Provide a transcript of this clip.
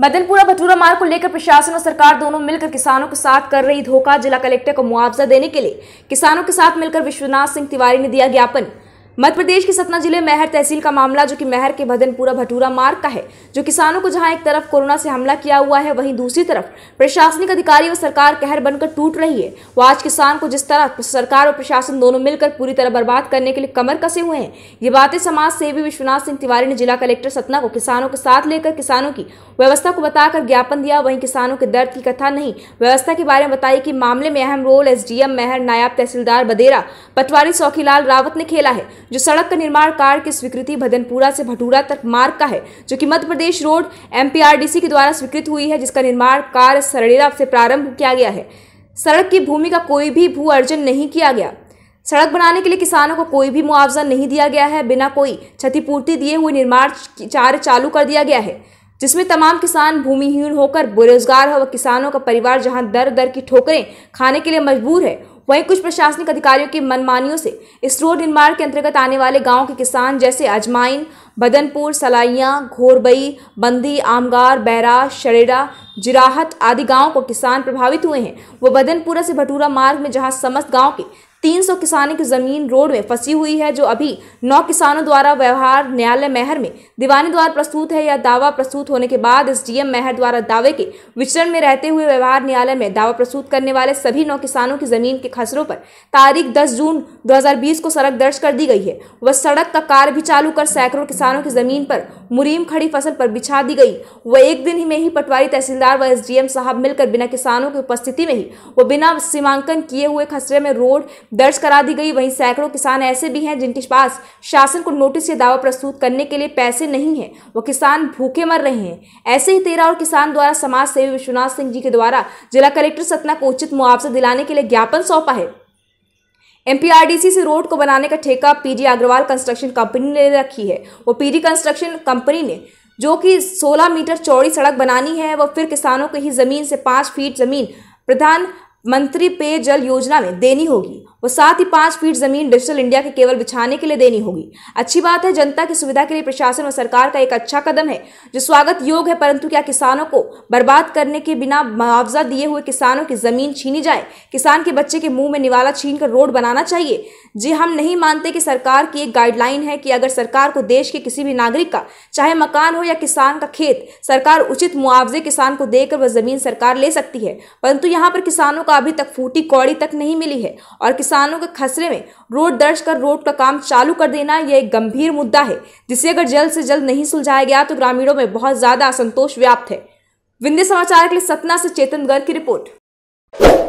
बदनपुरा भटूरा मार्ग को लेकर प्रशासन और सरकार दोनों मिलकर किसानों के साथ कर रही धोखा जिला कलेक्टर को मुआवजा देने के लिए किसानों के साथ मिलकर विश्वनाथ सिंह तिवारी ने दिया ज्ञापन मध्य प्रदेश के सतना जिले मेहर तहसील का मामला जो कि मेहर के भदनपुरा भटूरा मार्ग का है जो किसानों को जहां एक तरफ कोरोना से हमला किया हुआ है वहीं दूसरी तरफ प्रशासनिक अधिकारी और सरकार कहर बनकर टूट रही है वो आज किसान को जिस तरह सरकार और प्रशासन दोनों मिलकर पूरी तरह बर्बाद करने के लिए कमर कसे हुए हैं ये बातें समाज सेवी विश्वनाथ सिंह तिवारी ने जिला कलेक्टर सतना को किसानों के साथ लेकर किसानों की व्यवस्था को बताकर ज्ञापन दिया वहीं किसानों के दर्द की कथा नहीं व्यवस्था के बारे में बताई कि मामले में अहम रोल एसडीएम मेहर नायब तहसीलदार बदेरा पटवारी सौखीलाल रावत ने खेला है जो सड़क का निर्माण कार्य की स्वीकृति भदनपुरा से भटूरा तक मार्ग का है जो कि मध्य प्रदेश रोड एम के द्वारा स्वीकृत हुई है जिसका निर्माण कार्य सरेरा से प्रारंभ किया गया है सड़क की भूमि का कोई भी भू अर्जन नहीं किया गया सड़क बनाने के लिए किसानों को कोई भी मुआवजा नहीं दिया गया है बिना कोई क्षतिपूर्ति दिए हुए निर्माण कार्य चालू कर दिया गया है जिसमें तमाम किसान भूमिहीन होकर बेरोजगार है व किसानों का परिवार जहां दर दर की ठोकरें खाने के लिए मजबूर है वहीं कुछ प्रशासनिक अधिकारियों की मनमानियों से इस रोड निर्माण के अंतर्गत आने वाले गाँव के किसान जैसे अजमाइन बदनपुर सलाइया घोरबई बंदी आमगार बैरा शरेडा जिराहत आदि गांवों को किसान प्रभावित हुए हैं वो बदनपुरा से भटूरा मार्ग में जहां समस्त गांव के 300 किसानों की जमीन रोड में फंसी हुई है जो अभी नौ किसानों द्वारा व्यवहार न्यायालय मेहर में दीवानी द्वारा प्रस्तुत है या दावा प्रस्तुत होने के बाद एस डीएम मेहर द्वारा दावे के विचरण में रहते हुए व्यवहार न्यायालय में दावा प्रस्तुत करने वाले सभी नौ किसानों की जमीन के खसरों पर तारीख दस जून दो को सड़क दर्ज कर दी गई है वह सड़क का कार्य भी चालू कर सैकड़ों किसान किसानों की जमीन पर मुरीम खड़ी फसल पर बिछा दी गई वह एक दिन ही में ही पटवारी तहसीलदार व एसडीएम साहब मिलकर बिना किसानों की उपस्थिति में ही वो बिना सीमांकन किए हुए खसरे में रोड दर्ज करा दी गई वहीं सैकड़ों किसान ऐसे भी हैं जिनके पास शासन को नोटिस या दावा प्रस्तुत करने के लिए पैसे नहीं है वो किसान भूखे मर रहे हैं ऐसे ही तेरह और किसान द्वारा समाज सेवी विश्वनाथ सिंह जी के द्वारा जिला कलेक्टर सतना को उचित मुआवजा दिलाने के लिए ज्ञापन सौंपा है एमपीआरडीसी से रोड को बनाने का ठेका पीजी अग्रवाल कंस्ट्रक्शन कंपनी ने रखी है वो पीजी कंस्ट्रक्शन कंपनी ने जो कि 16 मीटर चौड़ी सड़क बनानी है वो फिर किसानों को ही ज़मीन से पाँच फीट ज़मीन प्रधानमंत्री पेयजल योजना में देनी होगी व साथ ही पांच फीट जमीन डिजिटल इंडिया के केवल बिछाने के लिए देनी होगी अच्छी बात है जनता की सुविधा के लिए प्रशासन और सरकार का एक अच्छा कदम है जो स्वागत योग है परंतु क्या किसानों को बर्बाद करने के बिना मुआवजा दिए हुए किसानों की जमीन छीनी जाए किसान के बच्चे के मुंह में निवाला छीन कर रोड बनाना चाहिए जी हम नहीं मानते कि सरकार की एक गाइडलाइन है कि अगर सरकार को देश के किसी भी नागरिक का चाहे मकान हो या किसान का खेत सरकार उचित मुआवजे किसान को देकर वह जमीन सरकार ले सकती है परंतु यहाँ पर किसानों का अभी तक फूटी कौड़ी तक नहीं मिली है और किसान किसानों के खसरे में रोड दर्ज कर रोड का काम चालू कर देना यह एक गंभीर मुद्दा है जिसे अगर जल्द से जल्द नहीं सुलझाया गया तो ग्रामीणों में बहुत ज्यादा असंतोष व्याप्त है विंध्य समाचार के लिए सतना से चेतन गर्ग की रिपोर्ट